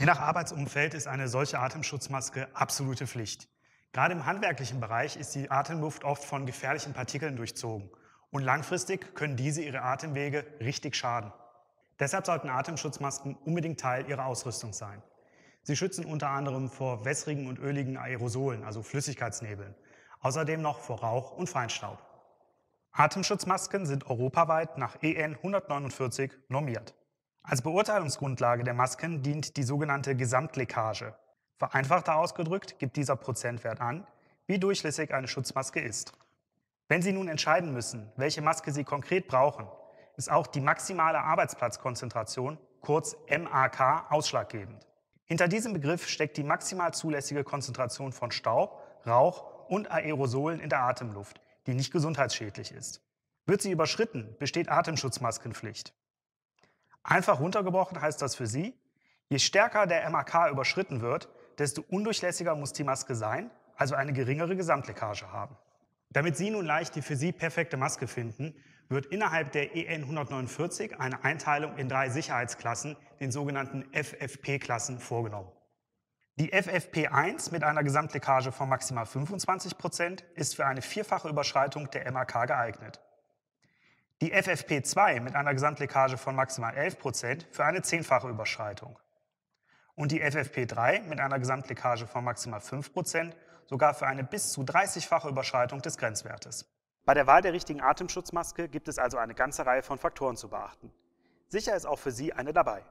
Je nach Arbeitsumfeld ist eine solche Atemschutzmaske absolute Pflicht. Gerade im handwerklichen Bereich ist die Atemluft oft von gefährlichen Partikeln durchzogen und langfristig können diese ihre Atemwege richtig schaden. Deshalb sollten Atemschutzmasken unbedingt Teil ihrer Ausrüstung sein. Sie schützen unter anderem vor wässrigen und öligen Aerosolen, also Flüssigkeitsnebeln, außerdem noch vor Rauch und Feinstaub. Atemschutzmasken sind europaweit nach EN 149 normiert. Als Beurteilungsgrundlage der Masken dient die sogenannte Gesamtleckage. Vereinfachter ausgedrückt gibt dieser Prozentwert an, wie durchlässig eine Schutzmaske ist. Wenn Sie nun entscheiden müssen, welche Maske Sie konkret brauchen, ist auch die maximale Arbeitsplatzkonzentration, kurz MAK, ausschlaggebend. Hinter diesem Begriff steckt die maximal zulässige Konzentration von Staub, Rauch und Aerosolen in der Atemluft, die nicht gesundheitsschädlich ist. Wird sie überschritten, besteht Atemschutzmaskenpflicht. Einfach runtergebrochen heißt das für Sie, je stärker der MAK überschritten wird, desto undurchlässiger muss die Maske sein, also eine geringere Gesamtleckage haben. Damit Sie nun leicht die für Sie perfekte Maske finden, wird innerhalb der EN 149 eine Einteilung in drei Sicherheitsklassen, den sogenannten FFP-Klassen, vorgenommen. Die FFP1 mit einer Gesamtleckage von maximal 25 Prozent ist für eine vierfache Überschreitung der MAK geeignet die FFP2 mit einer Gesamtleckage von maximal 11 für eine zehnfache Überschreitung und die FFP3 mit einer Gesamtleckage von maximal 5 sogar für eine bis zu 30-fache Überschreitung des Grenzwertes. Bei der Wahl der richtigen Atemschutzmaske gibt es also eine ganze Reihe von Faktoren zu beachten. Sicher ist auch für Sie eine dabei.